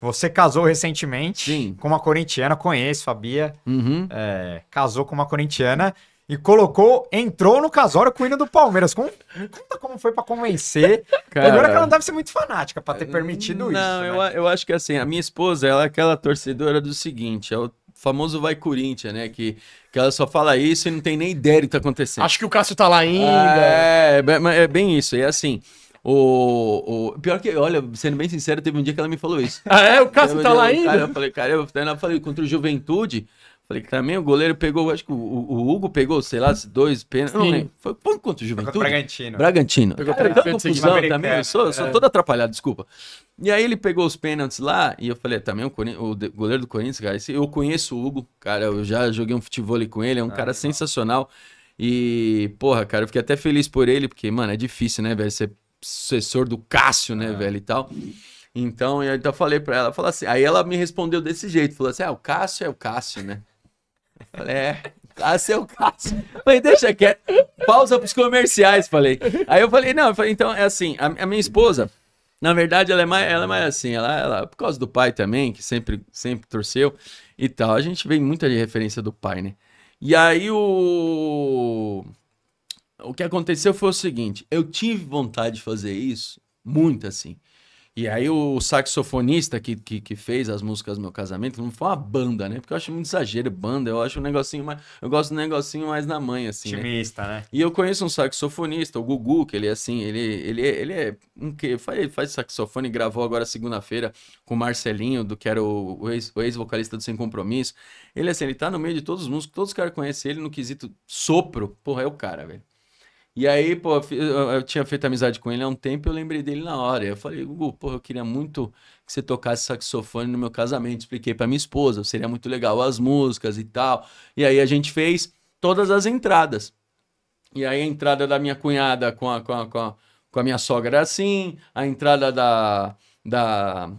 Você casou recentemente Sim. com uma corintiana, conheço, Fabia. Uhum. É, casou com uma corintiana e colocou, entrou no casório com o hino do Palmeiras. conta como foi para convencer. Agora que ela não deve ser muito fanática para ter permitido não, isso. Não, né? eu, né? eu acho que assim, a minha esposa, ela é aquela torcedora do seguinte, é o famoso vai Corinthians, né? Que, que ela só fala isso e não tem nem ideia do que tá acontecendo. Acho que o Cássio tá lá ainda. é, é, é bem isso. E assim, o, o, pior que, olha, sendo bem sincero, teve um dia que ela me falou isso. Ah, é? O Cássio tá lá cara, ainda? eu falei, cara, eu, eu falei, contra o Juventude, Falei que também o goleiro pegou, acho que o, o Hugo pegou, sei lá, dois pênaltis. Não Foi um contra o Juventude? Bragantino. Bragantino. Pegou cara, pênaltis, confusão também. Eu sou, sou é. todo atrapalhado, desculpa. E aí ele pegou os pênaltis lá e eu falei, é, também o, o, goleiro do Corinthians, cara, esse, eu conheço o Hugo, cara, eu já joguei um futebol com ele, é um ah, cara legal. sensacional. E, porra, cara, eu fiquei até feliz por ele, porque, mano, é difícil, né, velho? Você sucessor do Cássio, né, é. velho, e tal. Então, eu então falei pra ela, falou assim, aí ela me respondeu desse jeito, falou assim, ah, o Cássio é o Cássio, né? falei, é, Cássio é o Cássio. falei, deixa quieto, pausa pros comerciais, falei. Aí eu falei, não, eu falei, então é assim, a, a minha esposa, na verdade, ela é mais, ela é mais assim, ela, ela, por causa do pai também, que sempre, sempre torceu e tal, a gente vem muita de referência do pai, né? E aí o o que aconteceu foi o seguinte: eu tive vontade de fazer isso, muito assim. E aí o saxofonista que, que, que fez as músicas do meu casamento, não foi uma banda, né? Porque eu acho muito exagero, banda, eu acho um negocinho mais. Eu gosto de um negocinho mais na mãe, assim. Timista, né? né? E eu conheço um saxofonista, o Gugu, que ele é assim, ele, ele, ele é um que faz, faz saxofone, gravou agora segunda-feira com o Marcelinho, do que era o, o ex-vocalista do Sem Compromisso. Ele é assim, ele tá no meio de todos os músicos, todos os caras conhecem ele no quesito sopro. Porra, é o cara, velho. E aí, pô, eu tinha feito amizade com ele há um tempo e eu lembrei dele na hora. Eu falei, Gugu, pô, eu queria muito que você tocasse saxofone no meu casamento. Expliquei para minha esposa, seria muito legal as músicas e tal. E aí a gente fez todas as entradas. E aí a entrada da minha cunhada com a, com a, com a, com a minha sogra era assim, a entrada da, da,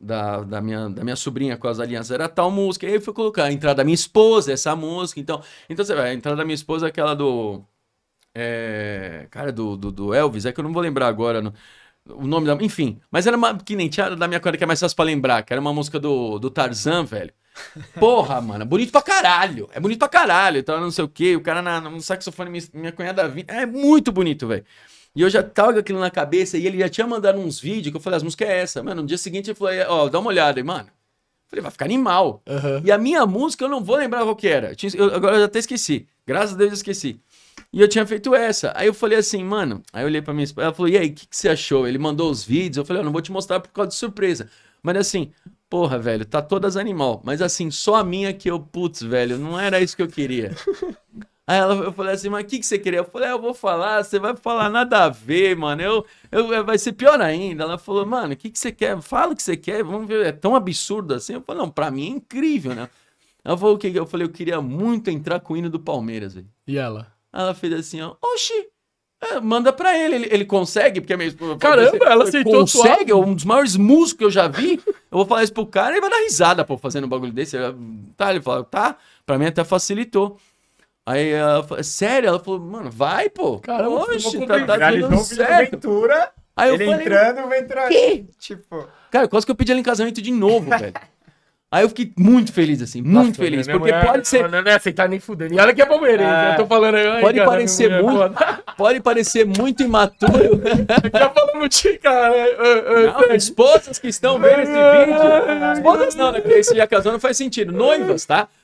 da, da, minha, da minha sobrinha com as alianças era tal música. E aí eu fui colocar a entrada da minha esposa, essa música. Então, então você vai, a entrada da minha esposa é aquela do. É, cara, do, do, do, Elvis, é que eu não vou lembrar agora. No, o nome da. Enfim. Mas era uma. Que nem tinha da minha cara que é mais fácil pra lembrar, que era uma música do, do Tarzan, velho. Porra, mano, é bonito pra caralho. É bonito pra caralho. Então, não sei o que O cara na, no saxofone, minha, minha cunhada vinha. É muito bonito, velho. E eu já tava com aquilo na cabeça e ele já tinha mandado uns vídeos que eu falei, as músicas é essa. Mano, no dia seguinte ele falou, ó, dá uma olhada aí, mano. falei, vai ficar animal. Uhum. E a minha música eu não vou lembrar qual que era. eu, agora eu até esqueci. Graças a Deus eu esqueci. E eu tinha feito essa. Aí eu falei assim, mano. Aí eu olhei pra minha esposa. Ela falou: e aí, o que, que, você achou? Ele mandou os vídeos. Eu falei: eu não vou te mostrar por causa de surpresa. Mas assim, porra, velho, tá todas animal. Mas assim, só a minha que eu, putz, velho, não era isso que eu queria. Aí ela, eu falei assim, mas o que, que você queria? Eu falei, ah, eu vou falar, você vai falar nada a ver, mano. Eu, eu, vai ser pior ainda. Ela falou, mano, o que, que você quer? Fala o que você quer, vamos ver. É tão absurdo assim. Eu falei, não, pra mim é incrível, né? Ela falou o que? Eu falei, eu queria muito entrar com o hino do Palmeiras, velho. E ela? Ela fez assim, ó. Oxi! É, manda pra ele. ele, ele consegue, porque a minha esposa. Assim, Caramba, ela aceitou Consegue, é um dos maiores músicos que eu já vi. eu vou falar isso pro cara, ele vai dar risada, pô, fazendo um bagulho desse. Ela, tá, ele fala, tá. Pra mim até facilitou. Aí ela falou, sério? Ela falou, mano, vai, pô. Caramba, Oxe, tá, tá dando certo. Aventura, Aí eu ele falei, entrando, vai entrar. Tipo... Cara, quase que eu pedi ela em casamento de novo, velho. Aí eu fiquei muito feliz, assim, muito Nossa, feliz. Porque mulher, pode ser. Não, não, aceitar tá nem fudendo. E olha que é palmeirense, é, eu tô falando. Ai, pode cara, parecer muito. Pode parecer muito imaturo. Né? Já falamos de cara. É, é, é, não, esposas que estão vendo esse vídeo. Esposas não, né? Porque esse já casou não faz sentido. Noivas, tá?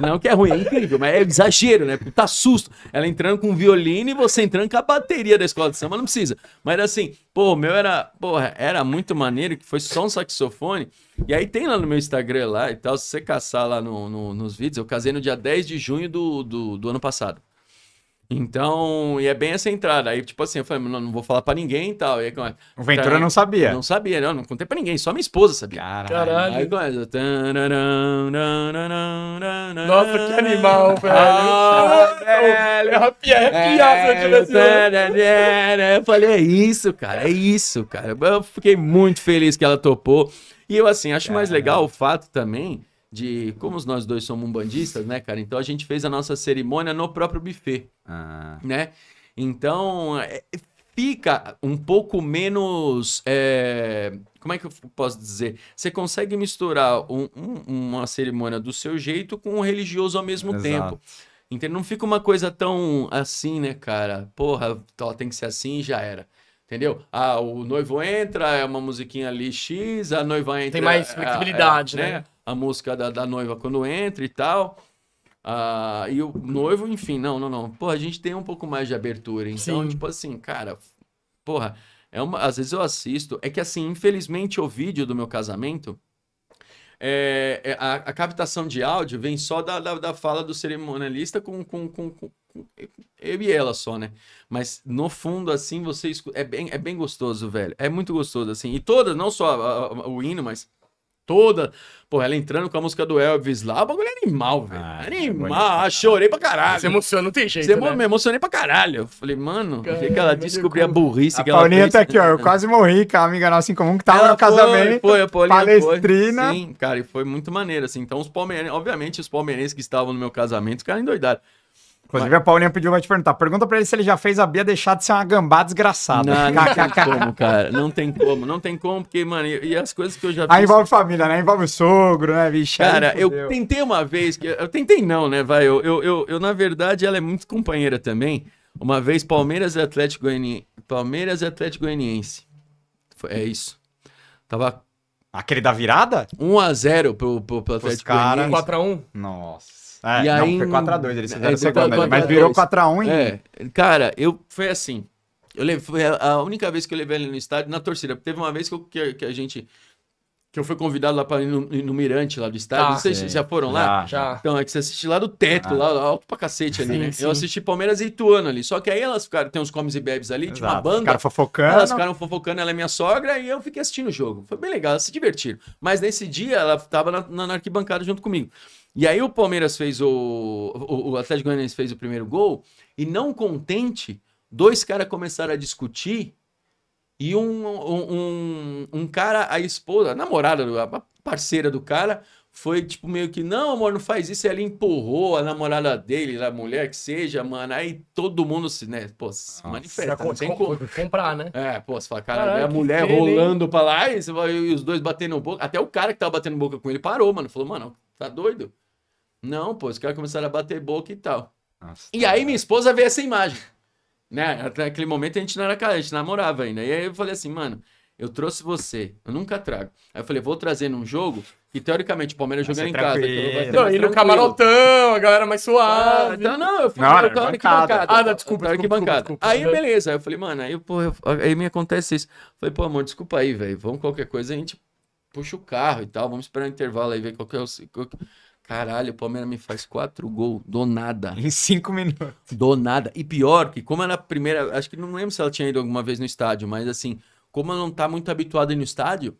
Não que é ruim, é incrível, mas é exagero, né? Porque tá susto. Ela entrando com um violino e você entrando com a bateria da escola de samba, não precisa. Mas assim, pô, o meu era, porra, era muito maneiro, que foi só um saxofone. E aí tem lá no meu Instagram lá e tal, se você caçar lá no, no, nos vídeos, eu casei no dia 10 de junho do, do, do ano passado. Então, e é bem essa entrada. Aí, tipo assim, eu falei, não, não vou falar pra ninguém e tal. E aí, o Ventura não sabia. Não sabia, não, não contei pra ninguém, só minha esposa sabia. Caralho. Aí, começa... Nossa, que animal, velho. Ah, é, eu arrepiava é, eu tivesse. É, é assim, né? eu falei, é isso, cara, é isso, cara. Eu fiquei muito feliz que ela topou. E eu, assim, acho mais legal o fato também de como nós dois somos umbandistas, né, cara? Então a gente fez a nossa cerimônia no próprio buffet, ah. né? Então é, é, fica um pouco menos, é... como é que eu posso dizer? Você consegue misturar um, um, uma cerimônia do seu jeito com um religioso ao mesmo Exato. tempo. Entendeu? Não fica uma coisa tão assim, né, cara? Porra, tó, tem que ser assim e já era. Entendeu? Ah, o noivo entra, é uma musiquinha ali X, a noiva entra. Tem mais flexibilidade, é, é né? né? a música da, da noiva quando entra e tal. Ah, e o noivo, enfim, não, não, não. Porra, a gente tem um pouco mais de abertura. Então, Sim. tipo assim, cara, porra, é uma, às vezes eu assisto. É que assim, infelizmente, o vídeo do meu casamento. É, é a, a, captação de áudio vem só da, da, da fala do cerimonialista com, com, com, com, eu e ela só, né? Mas no fundo, assim, você escuta. É bem, é bem gostoso, velho. É muito gostoso, assim. E todas, não só a, a, o hino, mas toda. Pô, ela entrando com a música do Elvis lá, o bagulho é animal, velho. Ah, é é animal, é chorei pra caralho. Você emocionou, não tem jeito. Você né? me emocionei pra caralho. Eu falei, mano, Caramba, que ela descobri a burrice a que ela Paulinha A Paulinha tá aqui, ó. Eu quase morri com a amiga nossa em comum que tava ela no foi, casamento. Foi, a Paulinha palestrina. Foi. Sim, cara, e foi muito maneiro, assim. Então, os palmeirenses, obviamente, os palmeirenses que estavam no meu casamento, os caras endoidaram. Inclusive, a Paulinha pediu vai te perguntar. Pergunta pra ele se ele já fez a Bia deixar de ser uma gambá desgraçada. Não, não tem como, cara. Não tem como. Não tem como, porque, mano, e, e as coisas que eu já fiz... Aí envolve família, né? Envolve o sogro, né, bicho? Cara, eu tentei uma vez... Que... Eu tentei não, né, vai? Eu, eu, eu, eu, na verdade, ela é muito companheira também. Uma vez, Palmeiras e Atlético Goianiense. Palmeiras e Atlético Goianiense. É isso. Tava... Aquele da virada? 1x0 pro, pro, pro Atlético Goianiense. 4x1? Nossa. Ah, é, e aí, não, foi 4x2, eles fizeram é, segundo, 4 mas virou 4x1 hein É, cara, eu... Foi assim, eu levei, foi a única vez que eu levei ele no estádio, na torcida. Teve uma vez que, eu, que, que a gente que eu fui convidado lá para ir no, no, Mirante lá do estádio. Ah, não sei se já foram lá. Já. Então, é que você assiste lá do teto, ah. lá, alto pra cacete ali, sim, né? Sim. Eu assisti Palmeiras e Ituano ali. Só que aí elas ficaram, tem uns comes e bebes ali, Exato. tipo uma banda. Ficaram fofocando. Elas ficaram fofocando, ela é minha sogra, e eu fiquei assistindo o jogo. Foi bem legal, elas se divertiram. Mas nesse dia ela tava na, na arquibancada junto comigo. E aí o Palmeiras fez o. O, o Atlético Goianiense fez o primeiro gol. E não contente, dois caras começaram a discutir. E um, um, um, um cara, a esposa, a namorada, a parceira do cara, foi tipo meio que, não, amor, não faz isso. E ela empurrou a namorada dele, a mulher que seja, mano. Aí todo mundo se, né, pô, se Nossa, manifesta. não tem com, como. Comprar, né? É, pô, você fala, caralho, a mulher dele, rolando pra lá e, você, e os dois batendo boca. Até o cara que tava batendo boca com ele parou, mano. Falou, mano, tá doido? Não, pô, os caras começaram a bater boca e tal. Nossa, e tá aí minha esposa vê essa imagem. Né? Até aquele momento a gente não era cara, a gente namorava ainda. E aí eu falei assim, mano, eu trouxe você, eu nunca trago. Aí eu falei, vou trazer num jogo que teoricamente o Palmeiras jogando em casa. Aí não, e no camarotão, a galera mais suave. Ah, então, não, eu fui não, na bancada. Ah, não, desculpa, desculpa, desculpa, desculpa, Aí beleza, aí eu falei, mano, aí, pô, eu, aí me acontece isso. Eu falei, pô, amor, desculpa aí, velho, vamos qualquer coisa, a gente puxa o carro e tal, vamos esperar o um intervalo aí, ver qual que é o... Caralho, o Palmeiras me faz quatro gols do nada. Em cinco minutos. Do nada. E pior, que como era a primeira. Acho que não lembro se ela tinha ido alguma vez no estádio, mas assim, como ela não tá muito habituada no estádio,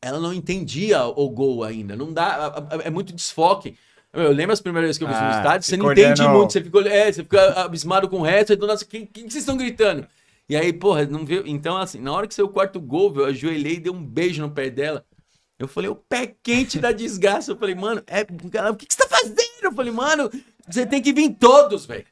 ela não entendia o gol ainda. Não dá. É muito desfoque. Eu lembro as primeiras vezes que eu fui ah, no estádio, você não entende não. muito, você ficou, é, você fica abismado com o resto, então, do quem, quem que vocês estão gritando? E aí, porra, não viu? Então, assim, na hora que saiu o quarto gol, eu ajoelhei e dei um beijo no pé dela. Eu falei, o pé quente da desgraça. Eu falei, mano, é, o que, que você tá fazendo? Eu falei, mano, você tem que vir todos, velho.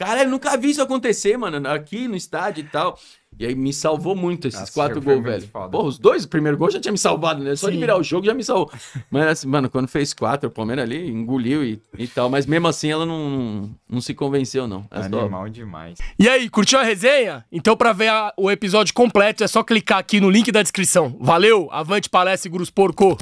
Cara, eu nunca vi isso acontecer, mano, aqui no estádio e tal. E aí me salvou muito esses Nossa, quatro gols, é velho. Foda. Porra, os dois primeiros gols já tinha me salvado, né? Só Sim. de virar o jogo já me salvou. Mas assim, mano, quando fez quatro, o Palmeiras ali engoliu e, e tal. Mas mesmo assim ela não, não se convenceu, não. É normal demais. E aí, curtiu a resenha? Então pra ver a, o episódio completo é só clicar aqui no link da descrição. Valeu, avante palestra e Porco!